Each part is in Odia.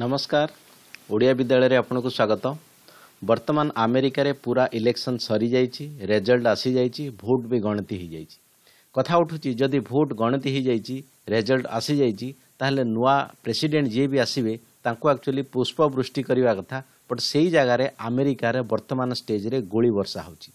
ନମସ୍କାର ଓଡ଼ିଆ ବିଦ୍ୟାଳୟରେ ଆପଣଙ୍କୁ ସ୍ୱାଗତ ବର୍ତ୍ତମାନ ଆମେରିକାରେ ପୁରା ଇଲେକ୍ସନ୍ ସରିଯାଇଛି ରେଜଲ୍ଟ ଆସିଯାଇଛି ଭୋଟ୍ ବି ଗଣତି ହୋଇଯାଇଛି କଥା ଉଠୁଛି ଯଦି ଭୋଟ୍ ଗଣତି ହୋଇଯାଇଛି ରେଜଲ୍ଟ ଆସିଯାଇଛି ତାହେଲେ ନୂଆ ପ୍ରେସିଡେଣ୍ଟ ଯିଏ ବି ଆସିବେ ତାଙ୍କୁ ଆକ୍ଚୁଆଲି ପୁଷ୍ପବୃଷ୍ଟି କରିବା କଥା ବଟ୍ ସେଇ ଜାଗାରେ ଆମେରିକାରେ ବର୍ତ୍ତମାନ ଷ୍ଟେଜ୍ରେ ଗୁଳି ବର୍ଷା ହେଉଛି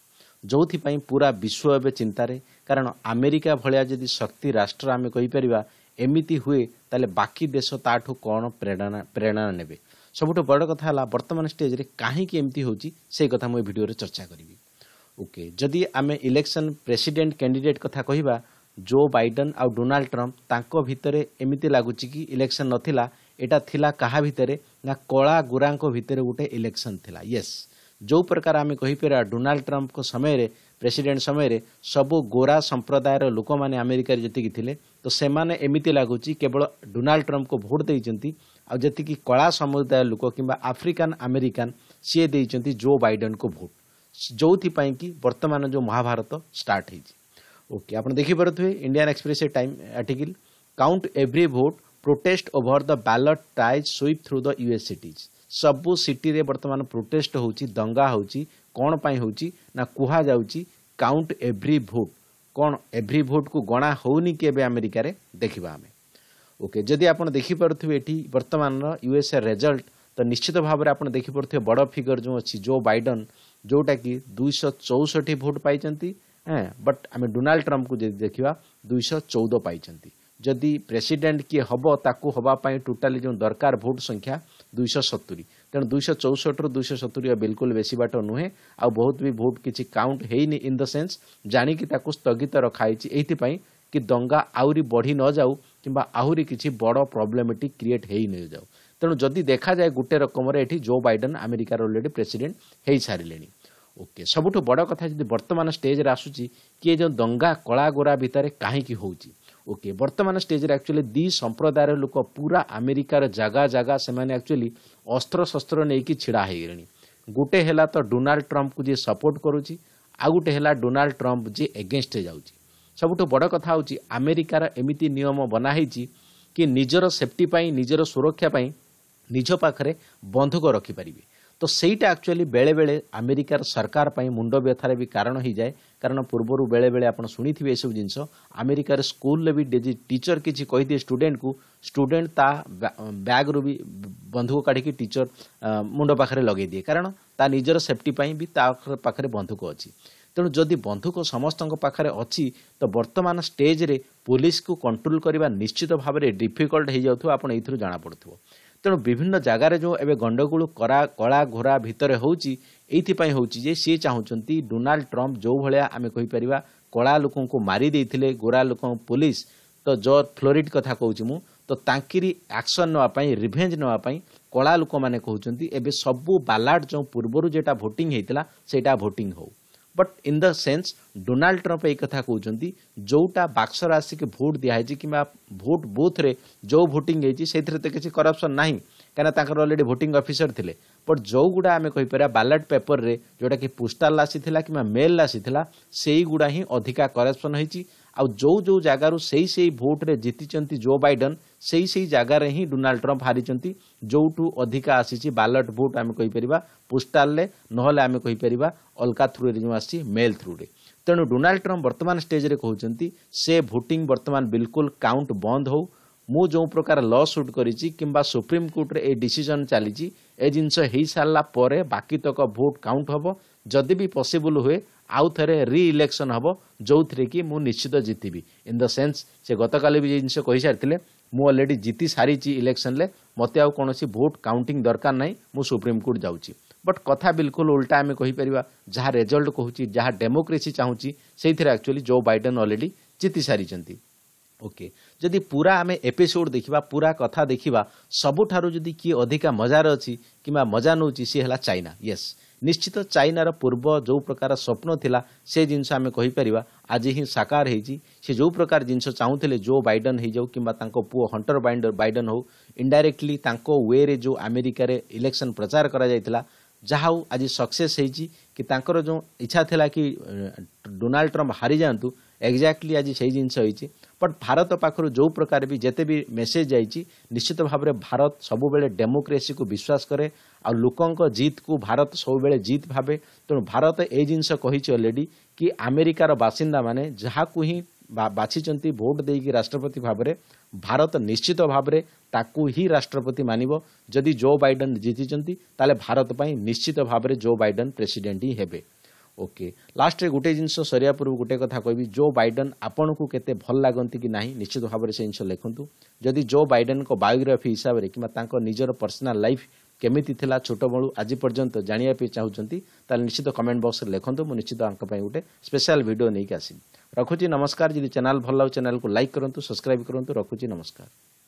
ଯେଉଁଥିପାଇଁ ପୁରା ବିଶ୍ୱ ଏବେ ଚିନ୍ତାରେ କାରଣ ଆମେରିକା ଭଳିଆ ଯଦି ଶକ୍ତି ରାଷ୍ଟ୍ର ଆମେ କହିପାରିବା ଏମିତି ହୁଏ ତାହେଲେ ବାକି ଦେଶ ତାଠୁ କ'ଣ ପ୍ରେରଣା ପ୍ରେରଣା ନେବେ ସବୁଠୁ ବଡ଼ କଥା ହେଲା ବର୍ତ୍ତମାନ ଷ୍ଟେଜ୍ରେ କାହିଁକି ଏମିତି ହେଉଛି ସେଇ କଥା ମୁଁ ଏ ଭିଡ଼ିଓରେ ଚର୍ଚ୍ଚା କରିବି ଓକେ ଯଦି ଆମେ ଇଲେକ୍ସନ୍ ପ୍ରେସିଡେଣ୍ଟ କ୍ୟାଣ୍ଡିଡେଟ୍ କଥା କହିବା ଜୋ ବାଇଡେନ୍ ଆଉ ଡୋନାଲ୍ଡ ଟ୍ରମ୍ପ ତାଙ୍କ ଭିତରେ ଏମିତି ଲାଗୁଛି କି ଇଲେକ୍ସନ୍ ନଥିଲା ଏଇଟା ଥିଲା କାହା ଭିତରେ ନା କଳା ଗୁରାଙ୍କ ଭିତରେ ଗୋଟେ ଇଲେକ୍ସନ୍ ଥିଲା ୟେସ୍ ଯେଉଁ ପ୍ରକାର ଆମେ କହିପାରିବା ଡୋନାଲ୍ଡ ଟ୍ରମ୍ପଙ୍କ ସମୟରେ प्रेसिडेंट समय रे सब गोरा संप्रदायर लोक मैंने आमेरिकार जीक थे तो सेमती लगुच केवल डोनाल्ड ट्रंप को भोट देखिए कला समुदाय लोक कि आफ्रिकान आमेरिकान सीए दे जो बैडेन को भोट जो कि बर्तमान जो महाभारत स्टार्ट ओके आप देखिपे Indian Express time article count every vote protest over the ballot ties sweep through the US cities सब सिटी बर्तमान प्रोटेस्ट हो दंगा होणपाई हो कहु काउंट एव्री भोट कौन एव्री भोट को गणा होनी कि आमेरिकार देखा आम ओके जदि आप देखिपे बर्तमान यूएसए रेजल्ट तो निश्चित भाव में आप देखिपे बड़ फिगर जो अच्छी जो बैडेन जोटा कि दुईश चौसठी भोट पाई बट आम डोनाल्ड ट्रंप को देखा दुईश चौदह पाई जदि प्रेसीडेट किए हम ताकू हाँपाई टोटाली जो दरकार भोट संख्या ଦୁଇଶହ ସତୁରି ତେଣୁ ଦୁଇଶହ ଚଉଷଠିରୁ ଦୁଇଶହ ସତୁରି ବିଲକୁଲ ବେଶୀ ବାଟ ନୁହେଁ ଆଉ ବହୁତ ବି ଭୋଟ୍ କିଛି କାଉଣ୍ଟ ହେଇନି ଇନ୍ ଦ ସେନ୍ସ ଜାଣିକି ତାକୁ ସ୍ଥଗିତ ରଖାଯାଇଛି ଏଇଥିପାଇଁ କି ଦଙ୍ଗା ଆହୁରି ବଢ଼ି ନଯାଉ କିମ୍ବା ଆହୁରି କିଛି ବଡ଼ ପ୍ରୋବ୍ଲେମେଟିକ୍ କ୍ରିଏଟ୍ ହେଇ ନଯାଉ ତେଣୁ ଯଦି ଦେଖାଯାଏ ଗୋଟେ ରକମରେ ଏଠି ଜୋ ବାଇଡେନ୍ ଆମେରିକାର ଅଲରେଡ଼ି ପ୍ରେସିଡେଣ୍ଟ ହେଇସାରିଲେଣି ଓକେ ସବୁଠୁ ବଡ଼ କଥା ଯଦି ବର୍ତ୍ତମାନ ଷ୍ଟେଜ୍ରେ ଆସୁଛି କି ଏ ଯେଉଁ ଦଙ୍ଗା କଳାଗୋରା ଭିତରେ କାହିଁକି ହେଉଛି ଓକେ ବର୍ତ୍ତମାନ ଷ୍ଟେଜରେ ଆକ୍ଚୁଆଲି ଦୁଇ ସମ୍ପ୍ରଦାୟର ଲୋକ ପୁରା ଆମେରିକାର ଜାଗା ଜାଗା ସେମାନେ ଆକ୍ଚୁଆଲି ଅସ୍ତ୍ରଶସ୍ତ୍ର ନେଇକି ଛିଡ଼ା ହେଇଗଲେଣି ଗୋଟେ ହେଲା ତ ଡୋନାଲ୍ଡ ଟ୍ରମ୍ପକୁ ଯିଏ ସପୋର୍ଟ କରୁଛି ଆଉ ଗୋଟେ ହେଲା ଡୋନାଲ୍ଡ ଟ୍ରମ୍ପ ଯିଏ ଏଗେନଷ୍ଟରେ ଯାଉଛି ସବୁଠୁ ବଡ଼ କଥା ହେଉଛି ଆମେରିକାର ଏମିତି ନିୟମ ବନା ହେଇଛି କି ନିଜର ସେଫ୍ଟି ପାଇଁ ନିଜର ସୁରକ୍ଷା ପାଇଁ ନିଜ ପାଖରେ ବନ୍ଧୁକ ରଖିପାରିବେ ତ ସେଇଟା ଆକ୍ଚୁଆଲି ବେଳେବେଳେ ଆମେରିକାର ସରକାର ପାଇଁ ମୁଣ୍ଡ ବ୍ୟଥାରେ ବି କାରଣ ହୋଇଯାଏ କାରଣ ପୂର୍ବରୁ ବେଳେବେଳେ ଆପଣ ଶୁଣିଥିବେ ଏସବୁ ଜିନିଷ ଆମେରିକାରେ ସ୍କୁଲରେ ବି ଟିଚର କିଛି କହିଦିଏ ଷ୍ଟୁଡେଣ୍ଟକୁ ଷ୍ଟୁଡେଣ୍ଟ ତା ବ୍ୟାଗ୍ରୁ ବି ବନ୍ଧୁକ କାଢ଼ିକି ଟିଚର ମୁଣ୍ଡ ପାଖରେ ଲଗାଇଦିଏ କାରଣ ତା ନିଜର ସେଫ୍ଟି ପାଇଁ ବି ତା ପାଖରେ ବନ୍ଧୁକ ଅଛି ତେଣୁ ଯଦି ବନ୍ଧୁକ ସମସ୍ତଙ୍କ ପାଖରେ ଅଛି ତ ବର୍ତ୍ତମାନ ଷ୍ଟେଜ୍ରେ ପୋଲିସକୁ କଣ୍ଟ୍ରୋଲ କରିବା ନିଶ୍ଚିତ ଭାବରେ ଡିଫିକଲ୍ଟ ହୋଇଯାଉଥିବ ଆପଣ ଏଇଥିରୁ ଜଣାପଡ଼ୁଥିବ ତେଣୁ ବିଭିନ୍ନ ଜାଗାରେ ଯେଉଁ ଏବେ ଗଣ୍ଡଗୋଳ କରା କଳା ଘୋରା ଭିତରେ ହେଉଛି ଏଇଥିପାଇଁ ହେଉଛି ଯେ ସିଏ ଚାହୁଁଛନ୍ତି ଡୋନାଲ୍ଡ ଟ୍ରମ୍ପ ଯେଉଁଭଳିଆ ଆମେ କହିପାରିବା କଳା ଲୋକଙ୍କୁ ମାରିଦେଇଥିଲେ ଗୋରା ଲୋକ ପୋଲିସ ତ ଜର୍ ଫ୍ଲୋରିଡ୍ କଥା କହୁଛି ମୁଁ ତ ତାଙ୍କିରି ଆକ୍ସନ୍ ନେବା ପାଇଁ ରିଭେଞ୍ଜ ନେବା ପାଇଁ କଳା ଲୋକମାନେ କହୁଛନ୍ତି ଏବେ ସବୁ ବାଲାଟ ଯେଉଁ ପୂର୍ବରୁ ଯେଉଁଟା ଭୋଟିଂ ହେଇଥିଲା ସେଇଟା ଭୋଟିଂ ହେଉ but in the sense Donald Trump एक कथा कहते जोटा बाक्सर आसिक भोट दिखाई कि भोट बुथ जो भोटिंग से किसी करपसन ना कहीं अलरेडी भोट अफिसर थे बट जो गुड़ा आम कहीपर बालाट पेपर में जोटा कि पोस्टाल आसी कि मेल आसी से गुड़ा ही अधिका करपसन होती ଆଉ ଯେଉଁ ଯେଉଁ ଜାଗାରୁ ସେଇ ସେଇ ଭୋଟ୍ରେ ଜିତିଛନ୍ତି ଜୋ ବାଇଡେନ୍ ସେଇ ସେଇ ଜାଗାରେ ହିଁ ଡୋନାଲ୍ଡ ଟ୍ରମ୍ପ ହାରିଛନ୍ତି ଯେଉଁଠୁ ଅଧିକା ଆସିଛି ବାଲଟ ଭୋଟ୍ ଆମେ କହିପାରିବା ପୋଷ୍ଟାଲରେ ନହେଲେ ଆମେ କହିପାରିବା ଅଲଗା ଥ୍ରୁରେ ଯେଉଁ ଆସିଛି ମେଲ୍ ଥ୍ରୁରେ ତେଣୁ ଡୋନାଲ୍ଡ ଟ୍ରମ୍ପ ବର୍ତ୍ତମାନ ଷ୍ଟେଜ୍ରେ କହୁଛନ୍ତି ସେ ଭୋଟିଂ ବର୍ତ୍ତମାନ ବିଲକୁଲ କାଉଣ୍ଟ ବନ୍ଦ ହେଉ ମୁଁ ଯେଉଁ ପ୍ରକାର ଲ ସୁଟ୍ କରିଛି କିମ୍ବା ସୁପ୍ରିମକୋର୍ଟରେ ଏଇ ଡିସିଜନ୍ ଚାଲିଛି ଏ ଜିନିଷ ହେଇସାରିଲା ପରେ ବାକିତକ ତକ ଭୋଟ୍ କାଉଣ୍ଟ ହେବ ଯଦି ବି ପସିବୁଲ୍ ହୁଏ ଆଉ ଥରେ ରିଇଲେକ୍ସନ୍ ହେବ ଯେଉଁଥିରେ କି ମୁଁ ନିଶ୍ଚିତ ଜିତିବି ଇନ୍ ଦ ସେନ୍ସ ସେ ଗତକାଲି ବି ଜିନିଷ କହିସାରିଥିଲେ ମୁଁ ଅଲରେଡ଼ି ଜିତି ସାରିଛି ଇଲେକ୍ସନ୍ରେ ମୋତେ ଆଉ କୌଣସି ଭୋଟ୍ କାଉଣ୍ଟିଂ ଦରକାର ନାହିଁ ମୁଁ ସୁପ୍ରିମକୋର୍ଟ ଯାଉଛି ବଟ୍ କଥା ବିଲକୁଲ ଉଲ୍ଟା ଆମେ କହିପାରିବା ଯାହା ରେଜଲ୍ଟ କହୁଛି ଯାହା ଡେମୋକ୍ରେସି ଚାହୁଁଛି ସେଇଥିରେ ଆକ୍ଚୁଆଲି ଜୋ ବାଇଡେନ୍ ଅଲରେଡ଼ି ଜିତି ସାରିଛନ୍ତି ଓକେ ଯଦି ପୁରା ଆମେ ଏପିସୋଡ଼୍ ଦେଖିବା ପୁରା କଥା ଦେଖିବା ସବୁଠାରୁ ଯଦି କିଏ ଅଧିକା ମଜାରେ ଅଛି କିମ୍ବା ମଜା ନେଉଛି ସିଏ ହେଲା ଚାଇନା ୟେସ୍ ନିଶ୍ଚିତ ଚାଇନାର ପୂର୍ବ ଯେଉଁ ପ୍ରକାର ସ୍ୱପ୍ନ ଥିଲା ସେ ଜିନିଷ ଆମେ କହିପାରିବା ଆଜି ହିଁ ସାକାର ହେଇଛି ସେ ଯେଉଁ ପ୍ରକାର ଜିନିଷ ଚାହୁଁଥିଲେ ଜୋ ବାଇଡେନ୍ ହେଇଯାଉ କିମ୍ବା ତାଙ୍କ ପୁଅ ହଣ୍ଟର ବାଇଡେନ୍ ହେଉ ଇଣ୍ଡାଇରେକ୍ଟଲି ତାଙ୍କ ୱେରେ ଯେଉଁ ଆମେରିକାରେ ଇଲେକ୍ସନ୍ ପ୍ରଚାର କରାଯାଇଥିଲା ଯାହା ହଉ ଆଜି ସକ୍ସେସ୍ ହେଇଛି କି ତାଙ୍କର ଯେଉଁ ଇଚ୍ଛା ଥିଲା କି ଡୋନାଲ୍ଡ ଟ୍ରମ୍ପ ହାରିଯାଆନ୍ତୁ ଏକ୍ଜାକ୍ଟଲି ଆଜି ସେଇ ଜିନିଷ ହେଇଛି ବଟ୍ ଭାରତ ପାଖରୁ ଯେଉଁ ପ୍ରକାର ବି ଯେତେ ବି ମେସେଜ୍ ଯାଇଛି ନିଶ୍ଚିତ ଭାବରେ ଭାରତ ସବୁବେଳେ ଡେମୋକ୍ରେସିକୁ ବିଶ୍ୱାସ କରେ ଆଉ ଲୋକଙ୍କ ଜିତ୍କୁ ଭାରତ ସବୁବେଳେ ଜିତ୍ ଭାବେ ତେଣୁ ଭାରତ ଏଇ ଜିନିଷ କହିଛି ଅଲରେଡ଼ି କି ଆମେରିକାର ବାସିନ୍ଦାମାନେ ଯାହାକୁ ହିଁ ବାଛିଛନ୍ତି ଭୋଟ ଦେଇକି ରାଷ୍ଟ୍ରପତି ଭାବରେ ଭାରତ ନିଶ୍ଚିତ ଭାବରେ ତାକୁ ହିଁ ରାଷ୍ଟ୍ରପତି ମାନିବ ଯଦି ଜୋ ବାଇଡେନ୍ ଜିତିଛନ୍ତି ତାହେଲେ ଭାରତ ପାଇଁ ନିଶ୍ଚିତ ଭାବରେ ଜୋ ବାଇଡେନ୍ ପ୍ରେସିଡେଣ୍ଟ ହିଁ ହେବେ ଓକେ ଲାଷ୍ଟରେ ଗୋଟେ ଜିନିଷ ସରିବା ପୂର୍ବରୁ ଗୋଟେ କଥା କହିବି ଜୋ ବାଇଡେନ୍ ଆପଣଙ୍କୁ କେତେ ଭଲ ଲାଗନ୍ତି କି ନାହିଁ ନିଶ୍ଚିତ ଭାବରେ ସେ ଜିନିଷ ଲେଖନ୍ତୁ ଯଦି ଜୋ ବାଇଡେନ୍ଙ୍କ ବାୟୋଗ୍ରାଫି ହିସାବରେ କିମ୍ବା ତାଙ୍କ ନିଜର ପର୍ସନାଲ ଲାଇଫ କେମିତି ଥିଲା ଛୋଟବେଳୁ ଆଜି ପର୍ଯ୍ୟନ୍ତ ଜାଣିବା ପାଇଁ ଚାହୁଁଛନ୍ତି ତାହେଲେ ନିଶ୍ଚିତ କମେଣ୍ଟ ବକ୍ସରେ ଲେଖନ୍ତୁ ମୁଁ ନିଶ୍ଚିତ ତାଙ୍କ ପାଇଁ ଗୋଟେ ସ୍ପେଶାଲ ଭିଡ଼ିଓ ନେଇକି ଆସିବି रखुच्ची नमस्कार जी चेल भल लगे चेल्क लाइक करूँ सब्सक्राइब करूँ रखुच्ची नमस्कार